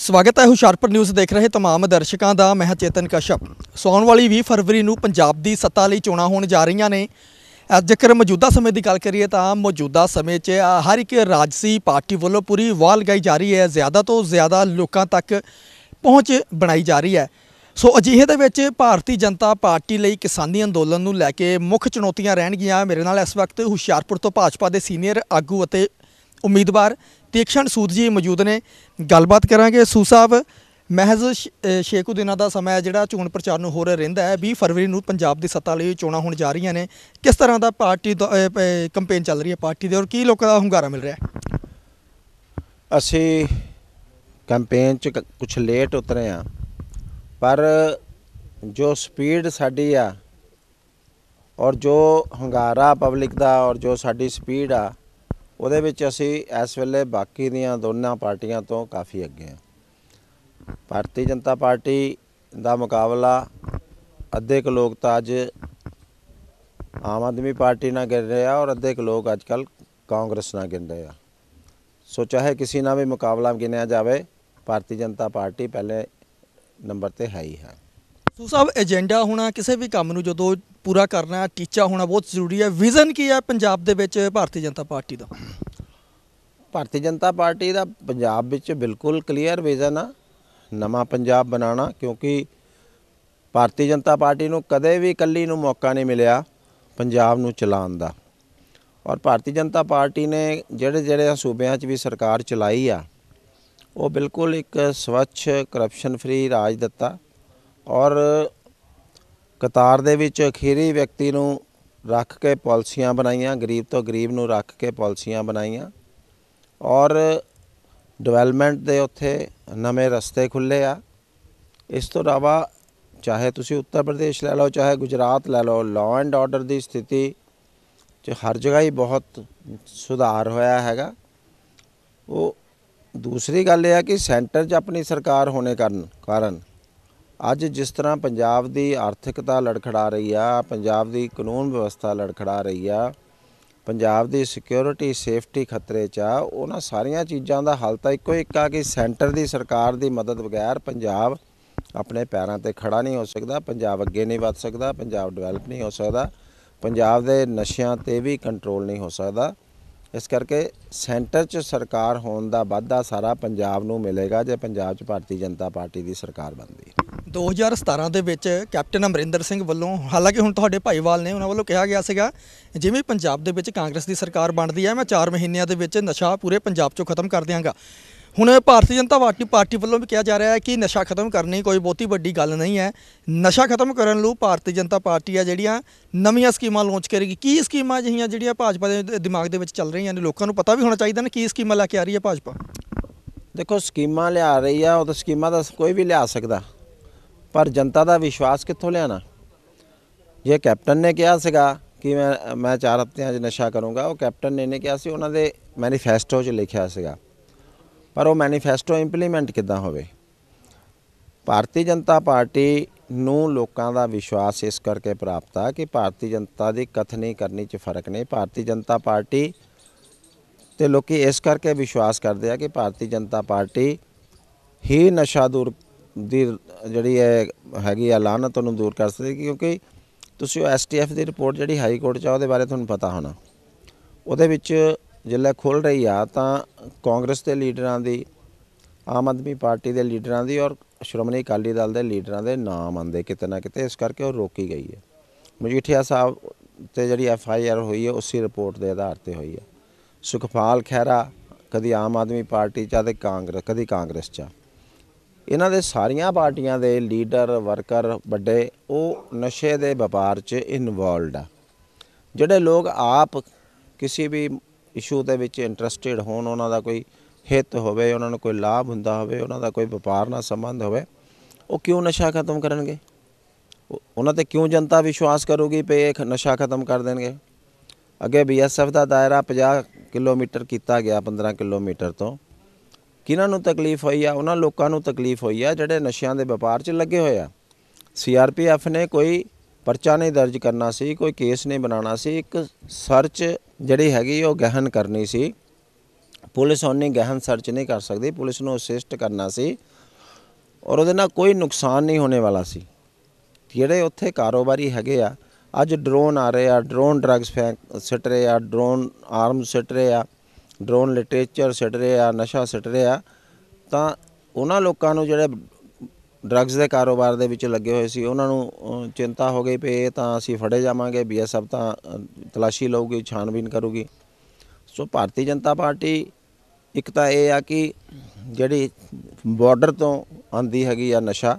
ਸਵਾਗਤ ਹੈ ਹੁਸ਼ਿਆਰਪੁਰ ਨਿਊਜ਼ ਦੇਖ ਰਹੇ तमाम ਦਰਸ਼ਕਾਂ ਦਾ ਮੈਂ ਚੇਤਨ ਕਸ਼ਪ ਸੌਣ ਵਾਲੀ 20 ਫਰਵਰੀ ਨੂੰ ਪੰਜਾਬ ਦੀ ਸੱਤਾ ਲਈ ਚੋਣਾਂ ਹੋਣ ਜਾ ਰਹੀਆਂ ਨੇ ਜੇਕਰ ਮੌਜੂਦਾ ਸਮੇਂ ਦੀ ਗੱਲ ਕਰੀਏ ਤਾਂ ਮੌਜੂਦਾ ਸਮੇਂ 'ਚ ਹਰ ਇੱਕ ਰਾਜਸੀ ਪਾਰਟੀ ਵੱਲੋਂ ਪੂਰੀ ਵਾਹ ਲਗਾਈ ਜਾ ਰਹੀ ਹੈ ਜ਼ਿਆਦਾ ਤੋਂ ਜ਼ਿਆਦਾ ਲੋਕਾਂ ਤੱਕ ਪਹੁੰਚ ਬਣਾਈ ਜਾ ਰਹੀ ਹੈ ਸੋ ਅਜਿਹੇ ਦੇ ਵਿੱਚ ਭਾਰਤੀ ਜਨਤਾ ਪਾਰਟੀ ਲਈ ਕਿਸਾਨੀ ਅੰਦੋਲਨ ਨੂੰ ਲੈ ਕੇ ਮੁੱਖ ਚੁਣੌਤੀਆਂ ਰਹਿਣਗੀਆਂ ਮੇਰੇ ਨਾਲ ਇਸ ਵਕਤ ਹੁਸ਼ਿਆਰਪੁਰ ਤੋਂ ਭਾਜਪਾ ਦੇ ਸੀਨੀਅਰ ਆਗੂ ਅਤੇ ਉਮੀਦਵਾਰ ਤੀਕਸ਼ਣ ਸੂਦ ਜੀ ਮੌਜੂਦ ਨੇ ਗੱਲਬਾਤ ਕਰਾਂਗੇ ਸੂ ਸਾਹਿਬ ਮਹਿਜ਼ 6 ਕੁ ਦਿਨਾਂ ਦਾ ਸਮਾਂ ਹੈ ਜਿਹੜਾ ਚੋਣ ਪ੍ਰਚਾਰ ਨੂੰ ਰਿਹਾ ਰਹਿੰਦਾ ਹੈ 20 ਫਰਵਰੀ ਨੂੰ ਪੰਜਾਬ ਦੀ ਸੱਤਾ ਲਈ ਚੋਣਾਂ ਹੋਣ ਜਾ ਰਹੀਆਂ ਨੇ ਕਿਸ ਤਰ੍ਹਾਂ ਦਾ ਪਾਰਟੀ ਕੰਪੇਨ ਚੱਲ ਰਹੀ ਹੈ ਪਾਰਟੀ ਦੇ ਔਰ ਕੀ ਲੋਕਾਂ ਦਾ ਹੰਗਾਰਾ ਮਿਲ ਰਿਹਾ ਅਸੀਂ ਕੰਪੇਨ ਚ ਕੁਝ ਲੇਟ ਉਤਰੇ ਆ ਪਰ ਜੋ ਸਪੀਡ ਸਾਡੀ ਆ ਔਰ ਜੋ ਹੰਗਾਰਾ ਪਬਲਿਕ ਦਾ ਔਰ ਜੋ ਸਾਡੀ ਸਪੀਡ ਆ ਉਹਦੇ ਵਿੱਚ ਅਸੀਂ ਇਸ ਵੇਲੇ ਬਾਕੀ ਦੀਆਂ ਦੋਨਾਂ ਪਾਰਟੀਆਂ ਤੋਂ ਕਾਫੀ ਅੱਗੇ ਹਾਂ ਭਾਰਤੀ ਜਨਤਾ ਪਾਰਟੀ ਦਾ ਮੁਕਾਬਲਾ ਅੱਧੇ ਕੁ ਲੋਕ ਤਾਂ ਅੱਜ ਆਮ ਆਦਮੀ ਪਾਰਟੀ ਨਾਲ ਗਿਰ ਰਿਹਾ ਔਰ ਅੱਧੇ ਕੁ ਲੋਕ ਅੱਜ ਕੱਲ ਕਾਂਗਰਸ ਨਾਲ ਗਿਰ ਰਹੇ ਆ ਸੋ ਚਾਹੇ ਕਿਸੇ ਨਾਲ ਵੀ ਮੁਕਾਬਲਾ ਗਿਨਿਆ ਜਾਵੇ ਭਾਰਤੀ ਜਨਤਾ ਪਾਰਟੀ ਪਹਿਲੇ ਨੰਬਰ ਤੇ ਹੈ ਹੀ ਹੈ ਸੋ ਸਭ ਏਜੰਡਾ ਹੋਣਾ ਕਿਸੇ ਵੀ ਕੰਮ ਨੂੰ ਜਦੋਂ ਪੂਰਾ ਕਰਨਾ ਟੀਚਾ ਹੋਣਾ ਬਹੁਤ ਜ਼ਰੂਰੀ ਹੈ ਵਿਜ਼ਨ ਕੀ ਹੈ ਪੰਜਾਬ ਦੇ ਵਿੱਚ ਭਾਰਤੀ ਜਨਤਾ ਪਾਰਟੀ ਦਾ ਭਾਰਤੀ ਜਨਤਾ ਪਾਰਟੀ ਦਾ ਪੰਜਾਬ ਵਿੱਚ ਬਿਲਕੁਲ ਕਲੀਅਰ ਵਿਜ਼ਨ ਆ ਨਵਾਂ ਪੰਜਾਬ ਬਣਾਉਣਾ ਕਿਉਂਕਿ ਭਾਰਤੀ ਜਨਤਾ ਪਾਰਟੀ ਨੂੰ ਕਦੇ ਵੀ ਇਕੱਲੀ ਨੂੰ ਮੌਕਾ ਨਹੀਂ ਮਿਲਿਆ ਪੰਜਾਬ ਨੂੰ ਚਲਾਉਣ ਦਾ ਔਰ ਭਾਰਤੀ ਜਨਤਾ ਪਾਰਟੀ ਨੇ ਜਿਹੜੇ ਜਿਹੜੇ ਸੂਬਿਆਂ 'ਚ ਵੀ ਸਰਕਾਰ ਚਲਾਈ ਆ ਉਹ ਬਿਲਕੁਲ ਇੱਕ ਸਵੱਛ ਕਰਪਸ਼ਨ ਫਰੀ ਰਾਜ ਦਿੱਤਾ ਔਰ ਕਤਾਰ ਦੇ ਵਿੱਚ ਅਖੀਰੀ ਵਿਅਕਤੀ ਨੂੰ ਰੱਖ ਕੇ ਪਾਲਿਸੀਆਂ ਬਣਾਈਆਂ ਗਰੀਬ ਤੋਂ ਗਰੀਬ ਨੂੰ ਰੱਖ ਕੇ ਪਾਲਿਸੀਆਂ ਬਣਾਈਆਂ ਔਰ ਡਿਵੈਲਪਮੈਂਟ ਦੇ ਉੱਥੇ ਨਵੇਂ ਰਸਤੇ ਖੁੱਲੇ ਆ ਇਸ ਤੋਂ ਇਲਾਵਾ ਚਾਹੇ ਤੁਸੀਂ ਉੱਤਰ ਪ੍ਰਦੇਸ਼ ਲੈ ਲਓ ਚਾਹੇ ਗੁਜਰਾਤ ਲੈ ਲਓ ਲਾਅ ਐਂਡ ਆਰਡਰ ਦੀ ਸਥਿਤੀ ਚ ਹਰ ਜਗ੍ਹਾ ਹੀ ਬਹੁਤ ਸੁਧਾਰ ਹੋਇਆ ਹੈਗਾ ਉਹ ਦੂਸਰੀ ਗੱਲ ਇਹ ਆ ਕਿ ਸੈਂਟਰ 'ਚ ਆਪਣੀ ਸਰਕਾਰ ਹੋਣੇ ਕਾਰਨ ਕਾਰਨ ਅੱਜ ਜਿਸ ਤਰ੍ਹਾਂ ਪੰਜਾਬ ਦੀ ਆਰਥਿਕਤਾ ਲੜਖੜਾ ਰਹੀ ਆ ਪੰਜਾਬ ਦੀ ਕਾਨੂੰਨ ਵਿਵਸਥਾ ਲੜਖੜਾ ਰਹੀ ਆ ਪੰਜਾਬ ਦੀ ਸਿਕਿਉਰਿਟੀ ਸੇਫਟੀ ਖਤਰੇ 'ਚ ਆ ਉਹਨਾਂ ਸਾਰੀਆਂ ਚੀਜ਼ਾਂ ਦਾ ਹੱਲ ਤਾਂ ਇੱਕੋ ਇੱਕ ਆ ਕਿ ਸੈਂਟਰ ਦੀ ਸਰਕਾਰ ਦੀ ਮਦਦ ਬਗੈਰ ਪੰਜਾਬ ਆਪਣੇ ਪੈਰਾਂ ਤੇ ਖੜਾ ਨਹੀਂ ਹੋ ਸਕਦਾ ਪੰਜਾਬ ਅੱਗੇ ਨਹੀਂ ਵੱਧ ਸਕਦਾ ਪੰਜਾਬ ਡਿਵੈਲਪ ਨਹੀਂ ਹੋ ਸਕਦਾ ਪੰਜਾਬ ਦੇ ਨਸ਼ਿਆਂ ਤੇ ਵੀ ਕੰਟਰੋਲ ਨਹੀਂ ਹੋ ਸਕਦਾ ਇਸ ਕਰਕੇ ਸੈਂਟਰ 'ਚ ਸਰਕਾਰ ਹੋਣ ਦਾ ਵਾਅਦਾ ਸਾਰਾ ਪੰਜਾਬ ਨੂੰ ਮਿਲੇਗਾ ਜੇ ਪੰਜਾਬ 'ਚ ਭਾਰਤੀ ਜਨਤਾ ਪਾਰਟੀ ਦੀ ਸਰਕਾਰ ਬਣਦੀ ਹੈ 2017 ਦੇ ਵਿੱਚ ਕੈਪਟਨ ਅਮਰਿੰਦਰ ਸਿੰਘ ਵੱਲੋਂ ਹਾਲਾਂਕਿ ਹੁਣ ਤੁਹਾਡੇ ਭਾਈਵਾਲ ਨੇ ਉਹਨਾਂ ਵੱਲੋਂ ਕਿਹਾ ਗਿਆ ਸੀਗਾ ਜਿਵੇਂ ਪੰਜਾਬ ਦੇ ਵਿੱਚ ਕਾਂਗਰਸ ਦੀ ਸਰਕਾਰ ਬਣਦੀ ਹੈ ਮੈਂ 4 ਮਹੀਨਿਆਂ ਦੇ ਵਿੱਚ ਨਸ਼ਾ ਪੂਰੇ ਪੰਜਾਬ 'ਚੋਂ ਖਤਮ ਕਰ ਦਿਆਂਗਾ ਹੁਣ ਭਾਰਤੀ ਜਨਤਾ ਪਾਰਟੀ ਪਾਰਟੀ ਵੱਲੋਂ ਵੀ ਕਿਹਾ ਜਾ ਰਿਹਾ ਹੈ ਕਿ ਨਸ਼ਾ ਖਤਮ ਕਰਨੀ ਕੋਈ ਬਹੁਤੀ ਵੱਡੀ ਗੱਲ ਨਹੀਂ ਹੈ ਨਸ਼ਾ ਖਤਮ ਕਰਨ ਲਈ ਭਾਰਤੀ ਜਨਤਾ ਪਾਰਟੀ ਆ ਜਿਹੜੀਆਂ ਨਵੀਆਂ ਸਕੀਮਾਂ ਲਾਂਚ ਕਰੇਗੀ ਕੀ ਸਕੀਮਾਂ ਜਿਹੀਆਂ ਜਿਹੜੀਆਂ ਭਾਜਪਾ ਦੇ ਦਿਮਾਗ ਦੇ ਵਿੱਚ ਚੱਲ ਰਹੀਆਂ ਨੇ ਲੋਕਾਂ ਨੂੰ ਪਤਾ ਵੀ ਹੋਣਾ ਚਾਹੀਦਾ ਨੇ ਕੀ ਸਕੀਮਾਂ ਲੈ ਕੇ ਆ ਰਹੀ ਹੈ ਭਾਜਪਾ ਦੇਖੋ ਸਕੀਮਾਂ ਲਿਆ ਰਹੀ ਆ ਉਹ ਤਾਂ ਸਕੀਮਾਂ ਦਾ ਕੋਈ ਵੀ ਲਿਆ ਸਕਦਾ ਪਰ ਜਨਤਾ ਦਾ ਵਿਸ਼ਵਾਸ ਕਿੱਥੋਂ ਲਿਆਣਾ ਇਹ ਕੈਪਟਨ ਨੇ ਕਿਹਾ ਸੀਗਾ ਕਿ ਮੈਂ ਮੈਂ 4 ਹਫ਼ਤਿਆਂ 'ਚ ਨਸ਼ਾ ਕਰੂੰਗਾ ਉਹ ਕੈਪਟਨ ਨੇ ਨੇ ਕਿਹਾ ਸੀ ਉਹਨਾਂ ਦੇ ਮੈਨੀਫੈਸਟੋ 'ਚ ਲਿਖਿਆ ਸੀਗਾ ਪਰ ਉਹ ਮੈਨੀਫੈਸਟੋ ਇੰਪਲੀਮੈਂਟ ਕਿੱਦਾਂ ਹੋਵੇ ਭਾਰਤੀ ਜਨਤਾ ਪਾਰਟੀ ਨੂੰ ਲੋਕਾਂ ਦਾ ਵਿਸ਼ਵਾਸ ਇਸ ਕਰਕੇ ਪ੍ਰਾਪਤ ਆ ਕਿ ਭਾਰਤੀ ਜਨਤਾ ਦੀ ਕਥਨੀ ਕਰਨੀ 'ਚ ਫਰਕ ਨਹੀਂ ਭਾਰਤੀ ਜਨਤਾ ਪਾਰਟੀ ਤੇ ਲੋਕੀ ਇਸ ਕਰਕੇ ਵਿਸ਼ਵਾਸ ਕਰਦੇ ਆ ਕਿ ਭਾਰਤੀ ਜਨਤਾ ਪਾਰਟੀ ਹੀ ਨਸ਼ਾ ਦੂਰ ਦੀ ਜਿਹੜੀ ਹੈ ਹੈਗੀ ਆ ਲਾਹਨਤ ਦੂਰ ਕਰ ਸਕਦੇ ਕਿਉਂਕਿ ਤੁਸੀਂ ਉਹ ਐਸਟੀਐਫ ਦੀ ਰਿਪੋਰਟ ਜਿਹੜੀ ਹਾਈ ਕੋਰਟ 'ਚ ਆ ਉਹਦੇ ਬਾਰੇ ਤੁਹਾਨੂੰ ਪਤਾ ਹੋਣਾ ਉਹਦੇ ਵਿੱਚ ਜਿੱਲੇ ਖੁੱਲ ਰਹੀ ਆ ਤਾਂ ਕਾਂਗਰਸ ਦੇ ਲੀਡਰਾਂ ਦੀ ਆਮ ਆਦਮੀ ਪਾਰਟੀ ਦੇ ਲੀਡਰਾਂ ਦੀ ਔਰ ਸ਼੍ਰੋਮਣੀ ਅਕਾਲੀ ਦਲ ਦੇ ਲੀਡਰਾਂ ਦੇ ਨਾਮ ਆਂਦੇ ਕਿਤੇ ਨਾ ਕਿਤੇ ਇਸ ਕਰਕੇ ਉਹ ਰੋਕੀ ਗਈ ਹੈ ਮਜੀਠਿਆ ਸਾਹਿਬ ਤੇ ਜਿਹੜੀ ਐਫ ਆਈ ਆਰ ਹੋਈ ਹੈ ਉਸੇ ਰਿਪੋਰਟ ਦੇ ਆਧਾਰ ਤੇ ਹੋਈ ਹੈ ਸੁਖਪਾਲ ਖਹਿਰਾ ਕਦੀ ਆਮ ਆਦਮੀ ਪਾਰਟੀ ਚ ਆ ਤੇ ਕਾਂਗਰਸ ਕਦੀ ਕਾਂਗਰਸ ਚ ਇਹਨਾਂ ਦੇ ਸਾਰੀਆਂ ਪਾਰਟੀਆਂ ਦੇ ਲੀਡਰ ਵਰਕਰ ਵੱਡੇ ਉਹ ਨਸ਼ੇ ਦੇ ਵਪਾਰ 'ਚ ਇਨਵੋਲਡ ਆ ਜਿਹੜੇ ਲੋਕ ਆਪ ਕਿਸੇ ਵੀ ਇਸ਼ੂ ਦੇ ਵਿੱਚ ਇੰਟਰਸਟਿਡ ਹੋਣ ਉਹਨਾਂ ਦਾ ਕੋਈ ਹਿੱਤ ਹੋਵੇ ਉਹਨਾਂ ਨੂੰ ਕੋਈ ਲਾਭ ਹੁੰਦਾ ਹੋਵੇ ਉਹਨਾਂ ਦਾ ਕੋਈ ਵਪਾਰ ਨਾਲ ਸੰਬੰਧ ਹੋਵੇ ਉਹ ਕਿਉਂ ਨਸ਼ਾ ਖਤਮ ਕਰਨਗੇ ਉਹਨਾਂ ਤੇ ਕਿਉਂ ਜਨਤਾ ਵਿਸ਼ਵਾਸ ਕਰੂਗੀ ਪਈ ਇਹ ਨਸ਼ਾ ਖਤਮ ਕਰ ਦੇਣਗੇ ਅੱਗੇ ਬੀਐਸਐਫ ਦਾ ਦਾਇਰਾ 50 ਕਿਲੋਮੀਟਰ ਕੀਤਾ ਗਿਆ 15 ਕਿਲੋਮੀਟਰ ਤੋਂ ਕਿਹਨਾਂ ਨੂੰ ਤਕਲੀਫ ਹੋਈ ਆ ਉਹਨਾਂ ਲੋਕਾਂ ਨੂੰ ਤਕਲੀਫ ਹੋਈ ਆ ਜਿਹੜੇ ਨਸ਼ਿਆਂ ਦੇ ਵਪਾਰ 'ਚ ਲੱਗੇ ਹੋਏ ਆ ਸੀਆਰਪੀਐਫ ਨੇ ਕੋਈ ਪਰਚਾ ਨਹੀਂ ਦਰਜ ਕਰਨਾ ਸੀ ਕੋਈ ਕੇਸ ਨਹੀਂ ਬਣਾਉਣਾ ਸੀ ਇੱਕ ਸਰਚ ਜਿਹੜੀ ਹੈਗੀ ਉਹ ਗਹਿਨ ਕਰਨੀ ਸੀ ਪੁਲਿਸ ਉਹਨੇ ਗਹਿਨ ਸਰਚ ਨਹੀਂ ਕਰ ਸਕਦੀ ਪੁਲਿਸ ਨੂੰ ਅਸਿਸਟ ਕਰਨਾ ਸੀ ਔਰ ਉਹਦੇ ਨਾਲ ਕੋਈ ਨੁਕਸਾਨ ਨਹੀਂ ਹੋਣੇ ਵਾਲਾ ਸੀ ਜਿਹੜੇ ਉੱਥੇ ਕਾਰੋਬਾਰੀ ਹੈਗੇ ਆ ਅੱਜ ਡਰੋਨ ਆ ਰਹੇ ਆ ਡਰੋਨ ਡਰੱਗਸ ਫੈਂਕ ਸਿੱਟ ਰਹੇ ਆ ਡਰੋਨ ਆਰਮ ਸਿੱਟ ਰਹੇ ਆ ਡਰੋਨ ਲਿਟਰੇਚਰ ਸਿੱਟ ਰਹੇ ਆ ਨਸ਼ਾ ਸਿੱਟ ਰਹੇ ਆ ਤਾਂ ਉਹਨਾਂ ਲੋਕਾਂ ਨੂੰ ਜਿਹੜੇ ਡਰੱਗਸ ਦੇ ਕਾਰੋਬਾਰ ਦੇ ਵਿੱਚ ਲੱਗੇ ਹੋਏ ਸੀ ਉਹਨਾਂ ਨੂੰ ਚਿੰਤਾ ਹੋ ਗਈ ਪਈ ਤਾਂ ਅਸੀਂ ਫੜੇ ਜਾਵਾਂਗੇ ਬੀਐਸਐਫ ਤਾਂ ਤਲਾਸ਼ੀ ਲਊਗੀ ਛਾਣਬੀਨ ਕਰੂਗੀ ਸੋ ਭਾਰਤੀ ਜਨਤਾ ਪਾਰਟੀ ਇੱਕ ਤਾਂ ਇਹ ਆ ਕਿ ਜਿਹੜੀ ਬਾਰਡਰ ਤੋਂ ਆਂਦੀ ਹੈਗੀ ਆ ਨਸ਼ਾ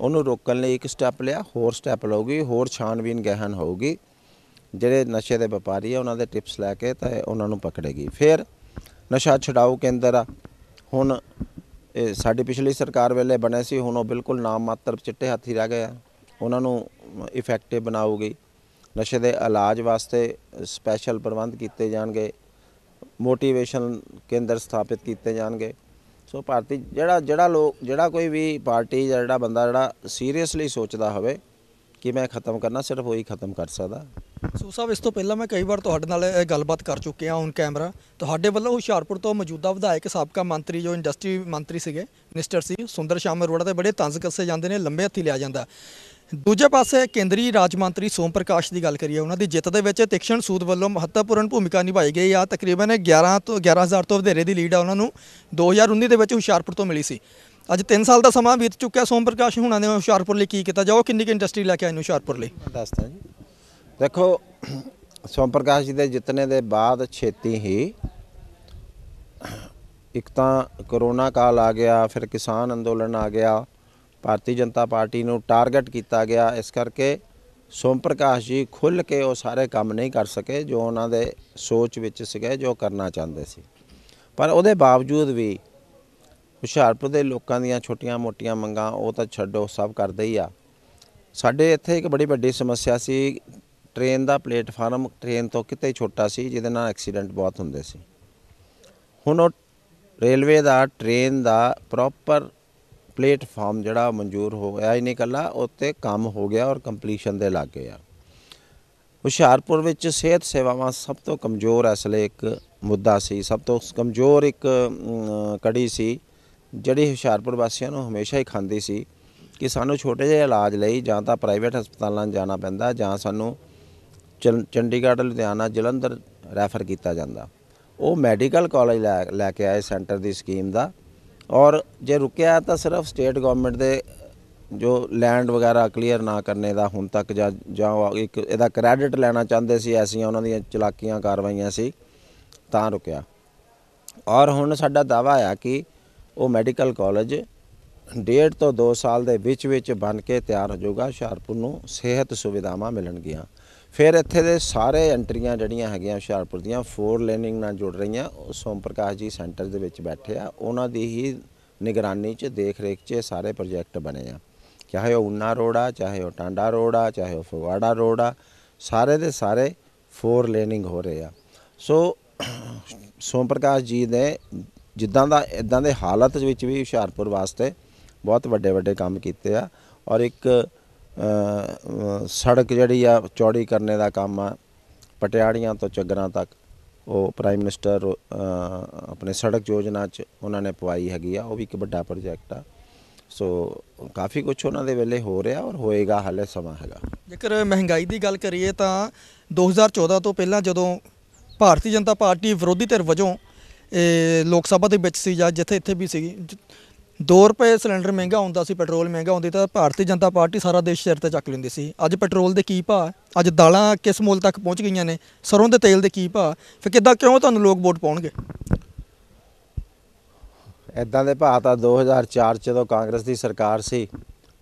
ਉਹਨੂੰ ਰੋਕਣ ਲਈ ਇੱਕ ਸਟੈਪ ਲਿਆ ਹੋਰ ਸਟੈਪ ਲਊਗੀ ਹੋਰ ਛਾਣਬੀਨ ਗਹਿਨ ਹੋਊਗੀ ਜਿਹੜੇ ਨਸ਼ੇ ਦੇ ਵਪਾਰੀ ਆ ਉਹਨਾਂ ਦੇ ਟਿਪਸ ਲੈ ਕੇ ਤਾਂ ਉਹਨਾਂ ਨੂੰ ਪਕੜੇਗੀ ਫਿਰ ਨਸ਼ਾ ਛਡਾਓ ਕੇਂਦਰ ਆ ਹੁਣ ਇਹ ਸਾਡੀ ਪਿਛਲੀ ਸਰਕਾਰ ਵੇਲੇ ਬਣਿਆ ਸੀ ਹੁਣ ਉਹ ਬਿਲਕੁਲ ਨਾਮ ਮਾਤਰ ਚਿੱਟੇ ਹੱਥੀ ਰਹਿ ਗਏ ਆ ਉਹਨਾਂ ਨੂੰ ਇਫੈਕਟਿਵ ਬਣਾਉਗੀ ਨਸ਼ੇ ਦੇ ਇਲਾਜ ਵਾਸਤੇ ਸਪੈਸ਼ਲ ਪ੍ਰਬੰਧ ਕੀਤੇ ਜਾਣਗੇ ਮੋਟੀਵੇਸ਼ਨ ਕੇਂਦਰ ਸਥਾਪਿਤ ਕੀਤੇ ਜਾਣਗੇ ਸੋ ਭਾਰਤੀ ਜਿਹੜਾ ਜਿਹੜਾ ਲੋਕ ਜਿਹੜਾ ਕੋਈ ਵੀ ਪਾਰਟੀ ਜਿਹੜਾ ਬੰਦਾ ਜਿਹੜਾ ਸੀਰੀਅਸਲੀ ਸੋਚਦਾ ਹੋਵੇ ਕਿ ਮੈਂ ਖਤਮ ਕਰਨਾ ਸਿਰਫ ਉਹੀ ਖਤਮ ਕਰ ਸਕਦਾ ਸੋ ਸਾਹਿਬ ਇਸ ਤੋਂ ਪਹਿਲਾਂ ਮੈਂ ਕਈ ਵਾਰ ਤੁਹਾਡੇ ਨਾਲ ਇਹ ਗੱਲਬਾਤ ਕਰ ਚੁੱਕਿਆ ਔਨ ਕੈਮਰਾ ਤੁਹਾਡੇ ਵੱਲੋਂ ਹੁਸ਼ਿਆਰਪੁਰ ਤੋਂ ਮੌਜੂਦਾ ਵਿਧਾਇਕ ਸਾਬਕਾ ਮੰਤਰੀ ਜੋ ਇੰਡਸਟਰੀ ਮੰਤਰੀ ਸੀਗੇ ਮਿਨਿਸਟਰ ਸੀ ਸੁੰਦਰ ਸ਼ਾਮ ਅਰੋੜਾ ਤੇ ਬੜੇ ਤੰਜ਼ ਕੱਸੇ ਜਾਂਦੇ ਨੇ ਲੰਬੇ ਹੱਥੀ ਲਿਆ ਜਾਂਦਾ ਦੂਜੇ ਪਾਸੇ ਕੇਂਦਰੀ ਰਾਜ ਮੰਤਰੀ ਸੋਮ ਪ੍ਰਕਾਸ਼ ਦੀ ਗੱਲ ਕਰੀਏ ਉਹਨਾਂ ਦੀ ਜਿੱਤ ਦੇ ਵਿੱਚ ਤਿਕਸ਼ਣ ਸੂਦ ਵੱਲੋਂ ਮਹੱਤਵਪੂਰਨ ਭੂਮਿਕਾ ਨਿਭਾਈ ਗਈ ਆ ਤਕਰੀਬਨ 11 ਤੋਂ 11000 ਤੋਂ ਵਧੇਰੇ ਦੀ ਲੀਡ ਆ ਉਹਨਾਂ ਨੂੰ 2019 ਦੇ ਵਿੱਚ ਹੁਸ਼ਿਆਰਪੁਰ ਤੋਂ ਮਿਲੀ ਸੀ ਅੱਜ 3 ਸਾਲ ਦਾ ਸਮਾਂ ਬੀਤ ਚੁੱਕਿਆ ਸੋਮ ਪ੍ਰਕਾਸ਼ ਹੁਣਾਂ ਨੇ ਹੁਸ਼ਿਆਰਪੁਰ ਲਈ ਕੀ ਕੀਤਾ ਜਾਓ ਕਿੰਨੀ ਕਿ ਇੰਡਸਟਰੀ ਲੈ ਕੇ ਆਏ ਨੂੰ ਹੁਸ਼ਿਆਰਪੁਰ ਲਈ ਦੱਸਦਾ ਜੀ ਦੇਖੋ ਸੋਮ ਪ੍ਰਕਾਸ਼ ਜੀ ਦੇ ਜਿੱਤਨੇ ਦੇ ਬਾਅਦ ਛੇਤੀ ਹੀ ਇੱਕ ਤਾਂ ਕਰੋਨਾ ਕਾਲ ਆ ਗਿਆ ਫਿਰ ਕਿਸਾਨ ਅੰਦੋਲਨ ਆ ਗਿਆ ਭਾਰਤੀ ਜਨਤਾ ਪਾਰਟੀ ਨੂੰ ਟਾਰਗੇਟ ਕੀਤਾ ਗਿਆ ਇਸ ਕਰਕੇ ਸੋਮ ਪ੍ਰਕਾਸ਼ ਜੀ ਖੁੱਲ ਕੇ ਉਹ ਸਾਰੇ ਕੰਮ ਨਹੀਂ ਕਰ ਸਕੇ ਜੋ ਉਹਨਾਂ ਦੇ ਸੋਚ ਵਿੱਚ ਸੀਗੇ ਜੋ ਕਰਨਾ ਚਾਹੁੰਦੇ ਸੀ ਪਰ ਉਹਦੇ ਬਾਵਜੂਦ ਵੀ ਹੁਸ਼ਿਆਰਪੁਰ ਦੇ ਲੋਕਾਂ ਦੀਆਂ ਛੋਟੀਆਂ-ਮੋਟੀਆਂ ਮੰਗਾਂ ਉਹ ਤਾਂ ਛੱਡੋ ਸਭ ਕਰਦੇ ਹੀ ਆ ਸਾਡੇ ਇੱਥੇ ਇੱਕ ਬੜੀ ਵੱਡੀ ਸਮੱਸਿਆ ਸੀ ਟ੍ਰੇਨ ਦਾ ਪਲੇਟਫਾਰਮ ਟ੍ਰੇਨ ਤੋਂ ਕਿਤੇ ਛੋਟਾ ਸੀ ਜਿਹਦੇ ਨਾਲ ਐਕਸੀਡੈਂਟ ਬਹੁਤ ਹੁੰਦੇ ਸੀ ਹੁਣ ਉਹ ਰੇਲਵੇ ਦਾ ਟ੍ਰੇਨ ਦਾ ਪ੍ਰੋਪਰ ਪਲੇਟਫਾਰਮ ਜਿਹੜਾ ਮਨਜ਼ੂਰ ਹੋ ਗਿਆ ਹੀ ਨਹੀਂ ਕੱਲਾ ਉੱਤੇ ਕੰਮ ਹੋ ਗਿਆ ਔਰ ਕੰਪਲੀਸ਼ਨ ਦੇ ਲੱਗ ਗਿਆ ਹੁਸ਼ਿਆਰਪੁਰ ਵਿੱਚ ਸਿਹਤ ਸੇਵਾਵਾਂ ਸਭ ਤੋਂ ਕਮਜ਼ੋਰ ਅਸਲੇ ਇੱਕ ਮੁੱਦਾ ਸੀ ਸਭ ਤੋਂ ਕਮਜ਼ੋਰ ਇੱਕ ਕੜੀ ਸੀ ਜਿਹੜੀ ਹੁਸ਼ਿਆਰਪੁਰ ਵਾਸੀਆਂ ਨੂੰ ਹਮੇਸ਼ਾ ਹੀ ਖਾਂਦੀ ਸੀ ਕਿ ਸਾਨੂੰ ਛੋਟੇ ਜਿਹੇ ਇਲਾਜ ਲਈ ਜਾਂ ਤਾਂ ਪ੍ਰਾਈਵੇਟ ਹਸਪਤਾਲਾਂ ਜਾਣਾ ਪੈਂਦਾ ਜਾਂ ਸਾਨੂੰ ਚੰਡੀਗੜ੍ਹ ਲੁਧਿਆਣਾ ਜਲੰਧਰ ਰੈਫਰ ਕੀਤਾ ਜਾਂਦਾ ਉਹ ਮੈਡੀਕਲ ਕਾਲਜ ਲੈ ਕੇ ਆਏ ਸੈਂਟਰ ਦੀ ਸਕੀਮ ਦਾ ਔਰ ਜੇ ਰੁਕਿਆ ਤਾਂ ਸਿਰਫ ਸਟੇਟ ਗਵਰਨਮੈਂਟ ਦੇ ਜੋ ਲੈਂਡ ਵਗੈਰਾ ਕਲੀਅਰ ਨਾ ਕਰਨੇ ਦਾ ਹੁਣ ਤੱਕ ਜਾਂ ਇੱਕ ਇਹਦਾ ਕ੍ਰੈਡਿਟ ਲੈਣਾ ਚਾਹੁੰਦੇ ਸੀ ਐਸੀਆਂ ਉਹਨਾਂ ਦੀਆਂ ਚਲਾਕੀਆਂ ਕਾਰਵਾਈਆਂ ਸੀ ਤਾਂ ਰੁਕਿਆ ਔਰ ਹੁਣ ਸਾਡਾ ਦਾਵਾ ਆ ਕਿ ਉਹ ਮੈਡੀਕਲ ਕਾਲਜ ਡੇਢ ਤੋਂ 2 ਸਾਲ ਦੇ ਵਿੱਚ ਵਿੱਚ ਬਣ ਕੇ ਤਿਆਰ ਹੋ ਜਾਊਗਾ ਸ਼ਾਰਪੁਰ ਨੂੰ ਸਿਹਤ ਸੁਵਿਧਾਵਾਂ ਮਿਲਣਗੀਆਂ ਫਿਰ ਇੱਥੇ ਦੇ ਸਾਰੇ ਐਂਟਰੀਆਂ ਜਿਹੜੀਆਂ ਹੈਗੀਆਂ ਹੁਸ਼ਿਆਰਪੁਰ ਦੀਆਂ ਫੋਰ ਲੇਨਿੰਗ ਨਾਲ ਜੁੜ ਰਹੀਆਂ ਉਹ ਸੋਮ ਪ੍ਰਕਾਸ਼ ਜੀ ਸੈਂਟਰ ਦੇ ਵਿੱਚ ਬੈਠੇ ਆ ਉਹਨਾਂ ਦੀ ਹੀ ਨਿਗਰਾਨੀ 'ਚ ਦੇਖ-ਰੇਖ 'ਚ ਸਾਰੇ ਪ੍ਰੋਜੈਕਟ ਬਣੇ ਆ ਚਾਹੇ ਉਹ ਉਨਾ ਰੋਡ ਆ ਚਾਹੇ ਉਹ ਟਾਂਡਾ ਰੋਡ ਆ ਚਾਹੇ ਉਹ ਫਵਾੜਾ ਰੋਡ ਆ ਸਾਰੇ ਦੇ ਸਾਰੇ ਫੋਰ ਲੇਨਿੰਗ ਹੋ ਰਹੇ ਆ ਸੋ ਸੋਮ ਪ੍ਰਕਾਸ਼ ਜੀ ਨੇ ਜਿੱਦਾਂ ਦਾ ਇਦਾਂ ਦੇ ਹਾਲਤ ਵਿੱਚ ਵੀ ਹੁਸ਼ਿਆਰਪੁਰ ਵਾਸਤੇ ਬਹੁਤ ਵੱਡੇ ਵੱਡੇ ਕੰਮ ਕੀਤੇ ਆ ਔਰ ਇੱਕ ਸੜਕ ਜਿਹੜੀ ਆ ਚੌੜੀ ਕਰਨੇ ਦਾ ਕੰਮ ਆ ਪਟਿਆੜੀਆਂ ਤੋਂ ਚੱਗਰਾਂ ਤੱਕ ਉਹ ਪ੍ਰਾਈਮ ਮਿਨਿਸਟਰ ਆਪਣੇ ਸੜਕ ਯੋਜਨਾ 'ਚ ਉਹਨਾਂ ਨੇ ਪਵਾਈ ਹੈਗੀ ਆ ਉਹ ਵੀ ਇੱਕ ਵੱਡਾ ਪ੍ਰੋਜੈਕਟ ਆ ਸੋ ਕਾਫੀ ਕੁਝ ਉਹਨਾਂ ਦੇ ਵੇਲੇ ਹੋ ਰਿਹਾ ਔਰ ਹੋਏਗਾ ਹਲੇ ਸਮਾਂ ਹੈਗਾ ਜੇਕਰ ਮਹਿੰਗਾਈ ਦੀ ਗੱਲ ਕਰੀਏ ਤਾਂ 2014 ਤੋਂ ਪਹਿਲਾਂ ਜਦੋਂ ਭਾਰਤੀ ਜਨਤਾ ਪਾਰਟੀ ਵਿਰੋਧੀ ਧਿਰ ਵਜੋਂ ਲੋਕ ਸਭਾ ਦੇ ਵਿੱਚ ਸੀ ਜਾਂ ਜਿੱਥੇ ਇੱਥੇ ਵੀ ਸੀਗੀ 2 ਰੁਪਏ ਸਿਲੰਡਰ ਮਹਿੰਗਾ ਹੁੰਦਾ ਸੀ ਪੈਟਰੋਲ ਮਹਿੰਗਾ ਹੁੰਦੀ ਤਾਂ ਭਾਰਤੀ ਜਨਤਾ ਪਾਰਟੀ ਸਾਰਾ ਦੇਸ਼ ਸਿਰ ਤੇ ਚੱਕ ਲੈਂਦੀ ਸੀ ਅੱਜ ਪੈਟਰੋਲ ਦੇ ਕੀ ਭਾਅ ਅੱਜ ਦਾਲਾਂ ਕਿਸ ਮੁੱਲ ਤੱਕ ਪਹੁੰਚ ਗਈਆਂ ਨੇ ਸਰੋਂ ਦੇ ਤੇਲ ਦੇ ਕੀ ਭਾਅ ਫਿਰ ਕਿੱਦਾਂ ਕਿਉਂ ਤੁਹਾਨੂੰ ਲੋਕ ਵੋਟ ਪਾਉਣਗੇ ਇਦਾਂ ਦੇ ਭਾਅ ਤਾਂ 2004 ਜਦੋਂ ਕਾਂਗਰਸ ਦੀ ਸਰਕਾਰ ਸੀ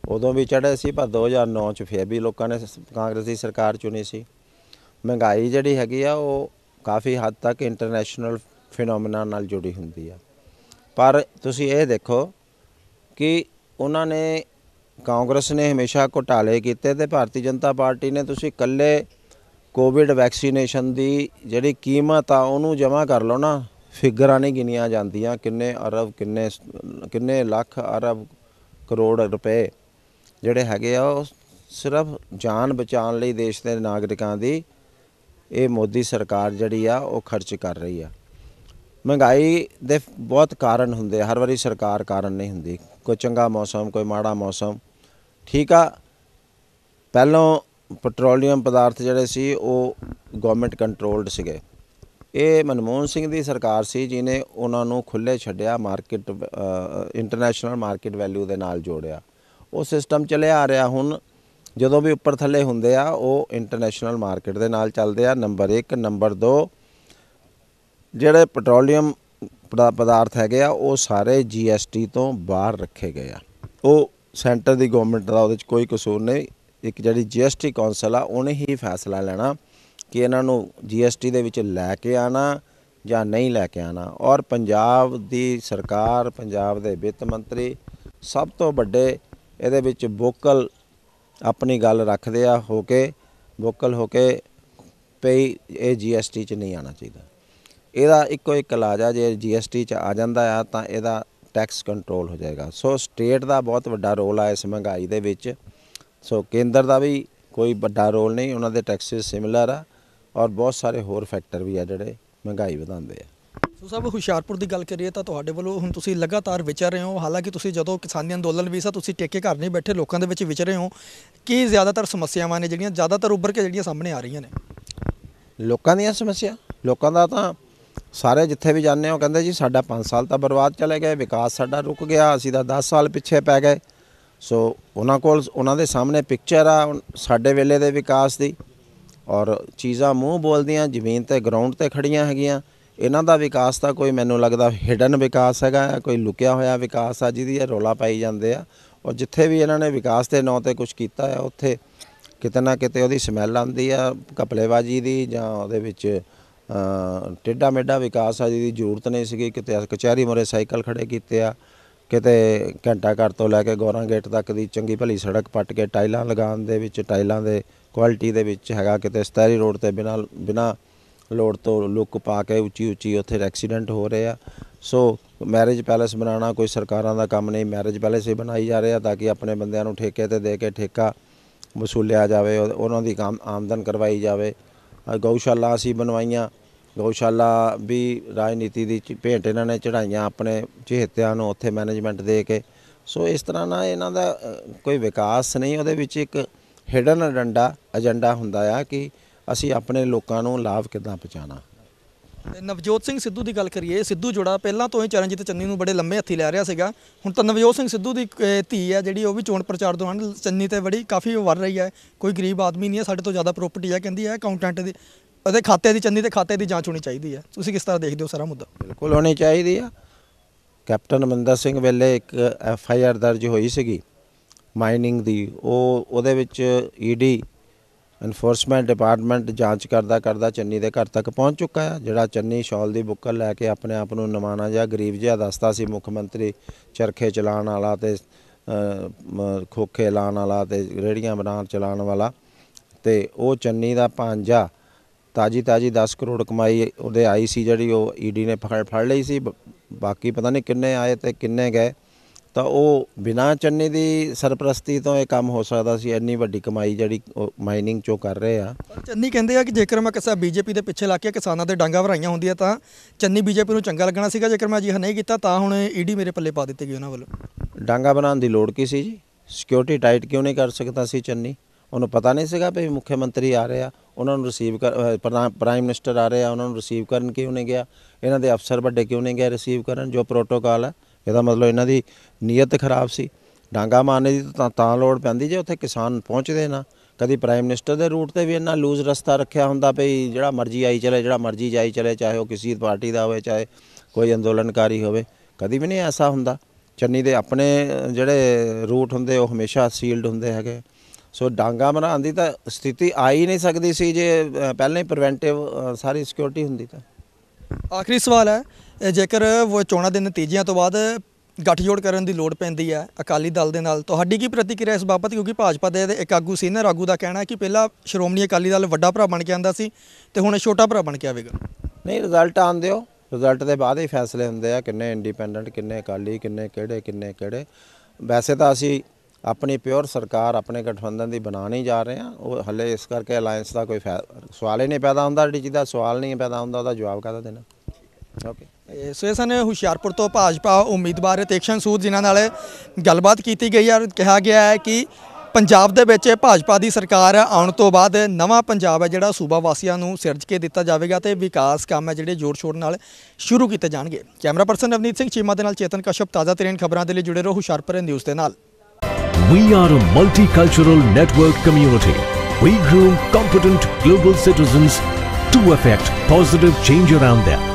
ਉਦੋਂ ਵੀ ਚੜ੍ਹੇ ਸੀ ਪਰ 2009 ਚ ਫੇਰ ਵੀ ਲੋਕਾਂ ਨੇ ਕਾਂਗਰਸ ਦੀ ਸਰਕਾਰ ਚੁਣੀ ਸੀ ਮਹਿੰਗਾਈ ਜਿਹੜੀ ਹੈਗੀ ਆ ਉਹ ਕਾਫੀ ਹੱਦ ਤੱਕ ਇੰਟਰਨੈਸ਼ਨਲ ਫੀਨੋਮੀਨਾ ਨਾਲ ਜੁੜੀ ਹੁੰਦੀ ਆ ਪਰ ਤੁਸੀਂ ਇਹ ਦੇਖੋ ਕਿ ਉਹਨਾਂ ਨੇ ਕਾਂਗਰਸ ਨੇ ਹਮੇਸ਼ਾ ਘੁਟਾਲੇ ਕੀਤੇ ਤੇ ਭਾਰਤੀ ਜਨਤਾ ਪਾਰਟੀ ਨੇ ਤੁਸੀਂ ਇਕੱਲੇ ਕੋਵਿਡ ਵੈਕਸੀਨੇਸ਼ਨ ਦੀ ਜਿਹੜੀ ਕੀਮਤ ਆ ਉਹਨੂੰ ਜਮ੍ਹਾਂ ਕਰ ਲਓ ਨਾ ਫਿਗਰਾਂ ਨਹੀਂ ਗਿਨੀਆਂ ਜਾਂਦੀਆਂ ਕਿੰਨੇ ਅਰਬ ਕਿੰਨੇ ਕਿੰਨੇ ਲੱਖ ਅਰਬ ਕਰੋੜ ਰੁਪਏ ਜਿਹੜੇ ਹੈਗੇ ਆ ਉਹ ਸਿਰਫ ਜਾਨ ਬਚਾਉਣ ਲਈ ਦੇਸ਼ ਦੇ ਨਾਗਰਿਕਾਂ ਦੀ ਇਹ ਮੋਦੀ ਸਰਕਾਰ ਜਿਹੜੀ ਆ ਉਹ ਖਰਚ ਕਰ ਰਹੀ ਆ ਮਹਿੰਗਾਈ ਦੇ ਬਹੁਤ ਕਾਰਨ ਹੁੰਦੇ ਹਰ ਵਾਰੀ ਸਰਕਾਰ ਕਾਰਨ ਨਹੀਂ ਹੁੰਦੀ ਕੋਈ ਚੰਗਾ ਮੌਸਮ ਕੋਈ ਮਾੜਾ ਮੌਸਮ ਠੀਕ ਆ ਪਹਿਲਾਂ ਪੈਟਰੋਲੀਅਮ ਪਦਾਰਥ ਜਿਹੜੇ ਸੀ ਉਹ ਗਵਰਨਮੈਂਟ ਕੰਟਰੋਲਡ ਸੀਗੇ ਇਹ ਮਨਮੋਹਨ ਸਿੰਘ ਦੀ ਸਰਕਾਰ ਸੀ ਜਿਨੇ ਉਹਨਾਂ ਨੂੰ ਖੁੱਲੇ ਛੱਡਿਆ ਮਾਰਕੀਟ ਇੰਟਰਨੈਸ਼ਨਲ ਮਾਰਕੀਟ ਵੈਲਿਊ ਦੇ ਨਾਲ ਜੋੜਿਆ ਉਹ ਸਿਸਟਮ ਚੱਲਿਆ ਆ ਰਿਹਾ ਹੁਣ ਜਦੋਂ ਵੀ ਉੱਪਰ ਥੱਲੇ ਹੁੰਦੇ ਆ ਉਹ ਇੰਟਰਨੈਸ਼ਨਲ ਮਾਰਕੀਟ ਦੇ ਨਾਲ ਚੱਲਦੇ ਆ ਨੰਬਰ 1 ਨੰਬਰ 2 ਜਿਹੜੇ ਪੈਟਰੋਲੀਅਮ ਪਦਾਰਥ ਹੈਗੇ ਆ ਉਹ ਸਾਰੇ ਜੀਐਸਟੀ ਤੋਂ ਬਾਹਰ ਰੱਖੇ ਗਏ ਆ ਉਹ ਸੈਂਟਰ ਦੀ ਗਵਰਨਮੈਂਟ ਦਾ ਉਹਦੇ ਵਿੱਚ ਕੋਈ ਕਸੂਰ ਨਹੀਂ ਇੱਕ ਜਿਹੜੀ ਜੀਐਸਟੀ ਕੌਂਸਲ ਆ ਉਹਨੇ ਹੀ ਫੈਸਲਾ ਲੈਣਾ ਕਿ ਇਹਨਾਂ ਨੂੰ ਜੀਐਸਟੀ ਦੇ ਵਿੱਚ ਲੈ ਕੇ ਆਣਾ ਜਾਂ ਨਹੀਂ ਲੈ ਕੇ ਆਣਾ ਔਰ ਪੰਜਾਬ ਦੀ ਸਰਕਾਰ ਪੰਜਾਬ ਦੇ ਵਿੱਤ ਮੰਤਰੀ ਸਭ ਤੋਂ ਵੱਡੇ ਇਹਦੇ ਵਿੱਚ ਵੋਕਲ ਆਪਣੀ ਗੱਲ ਰੱਖਦੇ ਆ ਹੋ ਕੇ ਵੋਕਲ ਹੋ ਕੇ ਪਈ ਇਹ ਜੀਐਸਟੀ 'ਚ ਨਹੀਂ ਆਣਾ ਚਾਹੀਦਾ ਇਹਦਾ ਇੱਕੋ ਇੱਕ ਇਲਾਜ ਆ ਜੇ ਜੀਐਸਟੀ ਚ ਆ ਜਾਂਦਾ ਆ ਤਾਂ ਇਹਦਾ ਟੈਕਸ ਕੰਟਰੋਲ ਹੋ ਜਾਏਗਾ ਸੋ ਸਟੇਟ ਦਾ ਬਹੁਤ ਵੱਡਾ ਰੋਲ ਆ ਇਸ ਮਹਿੰਗਾਈ ਦੇ ਵਿੱਚ ਸੋ ਕੇਂਦਰ ਦਾ ਵੀ ਕੋਈ ਵੱਡਾ ਰੋਲ ਨਹੀਂ ਉਹਨਾਂ ਦੇ ਟੈਕਸਸ ਸਿਮਿਲਰ ਆ ਔਰ ਬਹੁਤ ਸਾਰੇ ਹੋਰ ਫੈਕਟਰ ਵੀ ਆ ਜਿਹੜੇ ਮਹਿੰਗਾਈ ਵਧਾਉਂਦੇ ਆ ਸੋ ਸਭ ਹੁਸ਼ਿਆਰਪੁਰ ਦੀ ਗੱਲ ਕਰੀਏ ਤਾਂ ਤੁਹਾਡੇ ਵੱਲੋਂ ਹੁਣ ਤੁਸੀਂ ਲਗਾਤਾਰ ਵਿਚਾਰ ਰਹੇ ਹੋ ਹਾਲਾਂਕਿ ਤੁਸੀਂ ਜਦੋਂ ਕਿਸਾਨੀ ਅੰਦੋਲਨ ਵੀ ਸੀ ਤੁਸੀਂ ਟੇਕੇ ਘਰ ਨਹੀਂ ਬੈਠੇ ਲੋਕਾਂ ਦੇ ਵਿੱਚ ਵਿਚਰ ਰਹੇ ਹੋ ਕੀ ਜ਼ਿਆਦਾਤਰ ਸਮੱਸਿਆਵਾਂ ਨੇ ਜਿਹੜੀਆਂ ਜ਼ਿਆਦਾਤਰ ਉੱਭਰ ਕੇ ਜਿਹੜੀਆਂ ਸਾਹਮਣੇ ਆ ਰਹੀਆਂ ਨੇ ਲੋਕਾਂ ਦੀਆਂ ਸਮੱਸਿਆ ਲੋਕਾਂ ਦਾ ਤਾਂ ਸਾਰੇ ਜਿੱਥੇ ਵੀ ਜਾਂਦੇ ਹੋ ਉਹ ਕਹਿੰਦੇ ਜੀ ਸਾਡਾ 5 ਸਾਲ ਤਾਂ ਬਰਬਾਦ ਚਲੇ ਗਏ ਵਿਕਾਸ ਸਾਡਾ ਰੁਕ ਗਿਆ ਅਸੀਂ ਤਾਂ 10 ਸਾਲ ਪਿੱਛੇ ਪੈ ਗਏ ਸੋ ਉਹਨਾਂ ਕੋਲ ਉਹਨਾਂ ਦੇ ਸਾਹਮਣੇ ਪਿਕਚਰ ਆ ਸਾਡੇ ਵੇਲੇ ਦੇ ਵਿਕਾਸ ਦੀ ਔਰ ਚੀਜ਼ਾਂ ਮੂੰਹ ਬੋਲਦੀਆਂ ਜ਼ਮੀਨ ਤੇ ਗਰਾਊਂਡ ਤੇ ਖੜੀਆਂ ਹੈਗੀਆਂ ਇਹਨਾਂ ਦਾ ਵਿਕਾਸ ਤਾਂ ਕੋਈ ਮੈਨੂੰ ਲੱਗਦਾ ਹਿਡਨ ਵਿਕਾਸ ਹੈਗਾ ਕੋਈ ਲੁਕਿਆ ਹੋਇਆ ਵਿਕਾਸ ਆ ਜਿਹਦੀ ਇਹ ਰੋਲਾ ਪਾਈ ਜਾਂਦੇ ਆ ਔਰ ਜਿੱਥੇ ਵੀ ਇਹਨਾਂ ਨੇ ਵਿਕਾਸ ਦੇ ਨਾਂ ਤੇ ਕੁਝ ਕੀਤਾ ਹੈ ਉੱਥੇ ਕਿਤੇ ਨਾ ਕਿਤੇ ਉਹਦੀ ਸਮੈਲ ਆਉਂਦੀ ਆ ਕਪਲੇਵਾਜੀ ਦੀ ਜਾਂ ਉਹਦੇ ਵਿੱਚ ਟੇਡਾ ਮੇਡਾ ਵਿਕਾਸ ਆ ਜਿਹਦੀ ਜ਼ਰੂਰਤ ਨਹੀਂ ਸੀਗੀ ਕਿਤੇ ਕਚਹਿਰੀ ਮਰੇ ਸਾਈਕਲ ਖੜੇ ਕੀਤੇ ਆ ਕਿਤੇ ਘੰਟਾ ਘਰ ਤੋਂ ਲੈ ਕੇ ਗੋਰਾ ਗੇਟ ਤੱਕ ਦੀ ਚੰਗੀ ਭਲੀ ਸੜਕ ਪੱਟ ਕੇ ਟਾਈਲਾਂ ਲਗਾਉਣ ਦੇ ਵਿੱਚ ਟਾਈਲਾਂ ਦੇ ਕੁਆਲਿਟੀ ਦੇ ਵਿੱਚ ਹੈਗਾ ਕਿਤੇ ਸਟੈਰੀ ਰੋਡ ਤੇ ਬਿਨਾ ਬਿਨਾ ਲੋੜ ਤੋਂ ਲੁੱਕ ਪਾ ਕੇ ਉੱਚੀ ਉੱਚੀ ਉੱਥੇ ਐਕਸੀਡੈਂਟ ਹੋ ਰਹੇ ਆ ਸੋ ਮੈਰਿਜ ਪੈਲੇਸ ਬਣਾਉਣਾ ਕੋਈ ਸਰਕਾਰਾਂ ਦਾ ਕੰਮ ਨਹੀਂ ਮੈਰਿਜ ਪੈਲੇਸ ਹੀ ਬਣਾਈ ਜਾ ਰਹੇ ਆ ਤਾਂ ਕਿ ਆਪਣੇ ਬੰਦਿਆਂ ਨੂੰ ਠੇਕੇ ਤੇ ਦੇ ਕੇ ਠੇਕਾ ਵਸੂਲਿਆ ਜਾਵੇ ਉਹਨਾਂ ਦੀ ਆਮਦਨ ਕਰਵਾਈ ਜਾਵੇ ਗਊਸ਼ਾਲਾ ਅਸੀਂ ਬਣਵਾਈਆਂ ਗਊਸ਼ਾਲਾ ਵੀ ਰਾਜਨੀਤੀ ਦੀ ਭੇਂਟ ਇਹਨਾਂ ਨੇ ਚੜਾਈਆਂ ਆਪਣੇ ਜਿਹਤਿਆਂ ਨੂੰ ਉੱਥੇ ਮੈਨੇਜਮੈਂਟ ਦੇ ਕੇ ਸੋ ਇਸ ਤਰ੍ਹਾਂ ਨਾਲ ਇਹਨਾਂ ਦਾ ਕੋਈ ਵਿਕਾਸ ਨਹੀਂ ਉਹਦੇ ਵਿੱਚ ਇੱਕ ਹਿਡਨ ਅਜੰਡਾ ਅਜੰਡਾ ਹੁੰਦਾ ਆ ਕਿ ਅਸੀਂ ਆਪਣੇ ਲੋਕਾਂ ਨੂੰ ਲਾਭ ਕਿਦਾਂ ਪਹੁੰਚਾਣਾ ਤੇ ਨਵਜੋਤ ਸਿੰਘ ਸਿੱਧੂ ਦੀ ਗੱਲ ਕਰੀਏ ਸਿੱਧੂ ਜੋੜਾ ਪਹਿਲਾਂ ਤੋਂ ਹੀ ਚਰਨਜੀਤ ਚੰਨੀ ਨੂੰ ਬੜੇ ਲੰਮੇ ਹੱਥੀ ਲੈ ਰਿਹਾ ਸੀਗਾ ਹੁਣ ਤਾਂ ਨਵਜੋਤ ਸਿੰਘ ਸਿੱਧੂ ਦੀ ਧੀ ਹੈ ਜਿਹੜੀ ਉਹ ਵੀ ਚੋਣ ਪ੍ਰਚਾਰ ਦੌਰਾਨ ਚੰਨੀ ਤੇ ਬੜੀ ਕਾਫੀ ਵਰ ਰਹੀ ਹੈ ਕੋਈ ਗਰੀਬ ਆਦਮੀ ਨਹੀਂ ਹੈ ਸਾਡੇ ਤੋਂ ਜ਼ਿਆਦਾ ਪ੍ਰਾਪਰਟੀ ਹੈ ਕਹਿੰਦੀ ਹੈ ਅਕਾਊਂਟੈਂਟ ਦੀ ਉਹਦੇ ਖਾਤੇ ਦੀ ਚੰਨੀ ਦੇ ਖਾਤੇ ਦੀ ਜਾਂਚ ਹੋਣੀ ਚਾਹੀਦੀ ਹੈ ਤੁਸੀਂ ਕਿਸ ਤਰ੍ਹਾਂ ਦੇਖਦੇ ਹੋ ਸਾਰਾ ਮੁੱਦਾ ਬਿਲਕੁਲ ਹੋਣੀ ਚਾਹੀਦੀ ਆ ਕੈਪਟਨ ਅਮਰਿੰਦਰ ਸਿੰਘ ਵੇਲੇ ਇੱਕ ਐਫ ਆਈ ਆਰ ਦਰਜ ਹੋਈ ਸੀਗੀ ਮਾਈਨਿੰਗ ਦੀ ਉਹ ਉਹਦੇ ਵਿੱਚ ਈਡੀ e ਐਨਫੋਰਸਮੈਂਟ ਡਿਪਾਰਟਮੈਂਟ ਜਾਂਚ ਕਰਦਾ ਕਰਦਾ ਚੰਨੀ ਦੇ ਘਰ ਤੱਕ ਪਹੁੰਚ ਚੁੱਕਾ ਹੈ ਜਿਹੜਾ ਚੰਨੀ ਸ਼ਾਲ ਦੀ ਬੁੱਕਲ ਲੈ ਕੇ ਆਪਣੇ ਆਪ ਨੂੰ ਨਮਾਣਾ ਜਾਂ ਗਰੀਬ ਜਿਹਾ ਦੱਸਦਾ ਸੀ ਮੁੱਖ ਮੰਤਰੀ ਚਰਖੇ ਚਲਾਣ ਵਾਲਾ ਤੇ ਖੋਖੇ ਲਾਣ ਵਾਲਾ ਤੇ ਰੇੜੀਆਂ ਬਣਾਉਣ ਚਲਾਣ ਵਾਲਾ ਤੇ ਉਹ ਚੰਨੀ ਦਾ ਪਾਂਜਾ ਤਾਜੀ ਤਾਜੀ 10 ਕਰੋੜ ਕਮਾਈ ਉਹਦੇ ਆਈ ਸੀ ਜਿਹੜੀ ਉਹ ਈਡੀ ਨੇ ਫੜ ਲਈ ਸੀ ਬਾਕੀ ਪਤਾ ਨਹੀਂ ਕਿੰਨੇ ਆਏ ਤੇ ਕਿੰਨੇ ਗਏ ਤਾਂ ਉਹ ਬਿਨਾ ਚੰਨੀ ਦੀ ਸਰਪ੍ਰਸਤੀ ਤੋਂ ਇਹ ਕੰਮ ਹੋ ਸਕਦਾ ਸੀ ਇੰਨੀ ਵੱਡੀ ਕਮਾਈ ਜਿਹੜੀ ਮਾਈਨਿੰਗ ਚੋਂ ਕਰ ਰਹੇ ਆ ਚੰਨੀ ਕਹਿੰਦੇ ਆ ਕਿ ਜੇਕਰ ਮੈਂ ਕਿਸੇ ਬੀਜੇਪੀ ਦੇ ਪਿੱਛੇ ਲੱਗ ਕੇ ਕਿਸਾਨਾਂ ਦੇ ਡਾਂਗਾ ਭਰਾਈਆਂ ਹੁੰਦੀਆਂ ਤਾਂ ਚੰਨੀ ਬੀਜੇਪੀ ਨੂੰ ਚੰਗਾ ਲੱਗਣਾ ਸੀਗਾ ਜੇਕਰ ਮੈਂ ਹਾਂ ਨਹੀਂ ਕੀਤਾ ਤਾਂ ਹੁਣ ਈਡੀ ਮੇਰੇ ਪੱਲੇ ਪਾ ਦਿੱਤੀ ਗਈ ਉਹਨਾਂ ਵੱਲੋਂ ਡਾਂਗਾ ਬਣਾਉਣ ਦੀ ਲੋੜ ਕੀ ਸੀ ਜੀ ਸਿਕਿਉਰਿਟੀ ਟਾਈਟ ਕਿਉਂ ਨਹੀਂ ਕਰ ਸਕਦਾ ਸੀ ਚੰਨੀ ਉਹਨੂੰ ਪਤਾ ਨਹੀਂ ਸੀਗਾ ਵੀ ਮੁੱਖ ਮੰਤਰੀ ਆ ਰਹੇ ਆ ਉਹਨਾਂ ਨੂੰ ਰਿਸੀਵ ਕਰ ਪ੍ਰਾਈਮ ਮਿਨਿਸਟਰ ਆ ਰਹੇ ਆ ਉਹਨਾਂ ਨੂੰ ਰਿਸੀਵ ਕਰਨ ਕਿਉਂ ਨਹੀਂ ਗਿਆ ਇਹਨਾਂ ਦੇ ਅਫਸਰ ਵੱਡੇ ਕਿਉਂ ਨਹੀਂ ਗਏ ਰਿਸੀਵ ਕਰਨ ਜੋ ਪ੍ਰੋਟੋਕਾਲ ਹੈ ਇਹਦਾ ਮਤਲਬ ਇਹਨਾਂ ਦੀ ਨੀਅਤ ਖਰਾਬ ਸੀ ਡਾਂਗਾ ਮਾਰਨੇ ਦੀ ਤਾਂ ਤਾਂ ਲੋੜ ਪੈਂਦੀ ਜੇ ਉੱਥੇ ਕਿਸਾਨ ਪਹੁੰਚਦੇ ਨਾ ਕਦੀ ਪ੍ਰਾਈਮ ਮਿਨਿਸਟਰ ਦੇ ਰੂਟ ਤੇ ਵੀ ਇਹਨਾਂ ਲੂਜ਼ ਰਸਤਾ ਰੱਖਿਆ ਹੁੰਦਾ ਭਈ ਜਿਹੜਾ ਮਰਜ਼ੀ ਆਈ ਚਲੇ ਜਿਹੜਾ ਮਰਜ਼ੀ ਜਾਈ ਚਲੇ ਚਾਹੇ ਉਹ ਕਿਸੇ ਪਾਰਟੀ ਦਾ ਹੋਵੇ ਚਾਹੇ ਕੋਈ ਅੰਦੋਲਨਕਾਰੀ ਹੋਵੇ ਕਦੀ ਵੀ ਨਹੀਂ ਐਸਾ ਹੁੰਦਾ ਚੰਨੀ ਦੇ ਆਪਣੇ ਜਿਹੜੇ ਰੂਟ ਹੁੰਦੇ ਉਹ ਹਮੇਸ਼ਾ ਸੀਲਡ ਹੁੰਦੇ ਹੈਗੇ ਸੋ ਡਾਂਗਾ ਮਰਾਂਦੀ ਦੀ ਤਾਂ ਸਥਿਤੀ ਆ ਹੀ ਨਹੀਂ ਸਕਦੀ ਸੀ ਜੇ ਪਹਿਲਾਂ ਹੀ ਪ੍ਰੀਵੈਂਟਿਵ ਸਾਰੀ ਸਿਕਿਉਰਿਟੀ ਹੁੰਦੀ ਤਾਂ ਆਖਰੀ ਸਵਾਲ ਹੈ ਜੇਕਰ ਉਹ ਚੋਣਾਂ ਦੇ ਨਤੀਜਿਆਂ ਤੋਂ ਬਾਅਦ ਗੱਠਜੋੜ ਕਰਨ ਦੀ ਲੋੜ ਪੈਂਦੀ ਹੈ ਅਕਾਲੀ ਦਲ ਦੇ ਨਾਲ ਤੁਹਾਡੀ ਕੀ ਪ੍ਰਤੀਕਿਰਿਆ ਇਸ ਬਾਬਤ ਕਿਉਂਕਿ ਭਾਜਪਾ ਦੇ ਇੱਕ ਆਗੂ ਸੀਨੀਅਰ ਆਗੂ ਦਾ ਕਹਿਣਾ ਹੈ ਕਿ ਪਹਿਲਾਂ ਸ਼੍ਰੋਮਣੀ ਅਕਾਲੀ ਦਲ ਵੱਡਾ ਭਰਾ ਬਣ ਕੇ ਆਂਦਾ ਸੀ ਤੇ ਹੁਣ ਛੋਟਾ ਭਰਾ ਬਣ ਕੇ ਆਵੇਗਾ ਨਹੀਂ ਰਿਜ਼ਲਟ ਆਣ ਦਿਓ ਰਿਜ਼ਲਟ ਦੇ ਬਾਅਦ ਹੀ ਫੈਸਲੇ ਹੁੰਦੇ ਆ ਕਿੰਨੇ ਇੰਡੀਪੈਂਡੈਂਟ ਕਿੰਨੇ ਅਕਾਲੀ ਕਿੰਨੇ ਕਿਹੜੇ ਕਿੰਨੇ ਕਿਹੜੇ ਵੈਸੇ ਤਾਂ ਅਸੀਂ ਆਪਣੀ ਪਿਓਰ ਸਰਕਾਰ ਆਪਣੇ ਗਠਬੰਧਨ ਦੀ ਬਣਾਣੀ ਜਾ ਰਹੇ ਆ ਉਹ ਹੱਲੇ ਇਸ ਕਰਕੇ ਅਲਾਈਅੰਸ ਦਾ ਕੋਈ ਸਵਾਲ ਹੀ ਨਹੀਂ ਪੈਦਾ ਹੁੰਦਾ ਜਿਹੜੀ ਜਿਹਦਾ ਸਵਾਲ ਨਹੀਂ ਪੈਦਾ ਹੁੰਦਾ ਉਹਦਾ ਜਵਾਬ ਕਾਹਦਾ ਦੇਣਾ ਓਕੇ ਸੋ ਇਸ ਨੇ ਹੁਸ਼ਿਆਰਪੁਰ ਤੋਂ ਭਾਜਪਾ ਉਮੀਦਵਾਰ ਤੇਕਸ਼ਨ ਸੂਦ ਜਿਨ੍ਹਾਂ ਨਾਲ ਗੱਲਬਾਤ ਕੀਤੀ ਗਈ ਔਰ ਕਿਹਾ ਗਿਆ ਹੈ ਕਿ ਪੰਜਾਬ ਦੇ ਵਿੱਚ ਭਾਜਪਾ ਦੀ ਸਰਕਾਰ ਆਉਣ ਤੋਂ ਬਾਅਦ ਨਵਾਂ ਪੰਜਾਬ ਹੈ ਜਿਹੜਾ ਸੂਬਾ ਵਾਸੀਆਂ ਨੂੰ ਸਿਰਜ ਕੇ ਦਿੱਤਾ ਜਾਵੇਗਾ ਤੇ ਵਿਕਾਸ ਕੰਮ ਹੈ ਜਿਹੜੇ ਜ਼ੋਰ ਸ਼ੋਰ ਨਾਲ ਸ਼ੁਰੂ ਕੀਤੇ ਜਾਣਗੇ ਕੈਮਰਾ ਪਰਸਨ ਅਵਨੀਤ ਸਿੰਘ ਚੀਮਾ ਦੇ ਨਾਲ ਚੇਤਨ ਕਸ਼ਪ ਤਾਜ਼ਾ ਤਰੀਨ ਖਬਰਾਂ ਦੇ ਲਈ ਜੁੜੇ ਰਹੋ ਹੁਸ਼ਿਆਰਪੁਰ ਨਿਊਜ਼ ਦੇ ਨਾਲ We are a multicultural network community. We groom competent global citizens to affect positive change around them.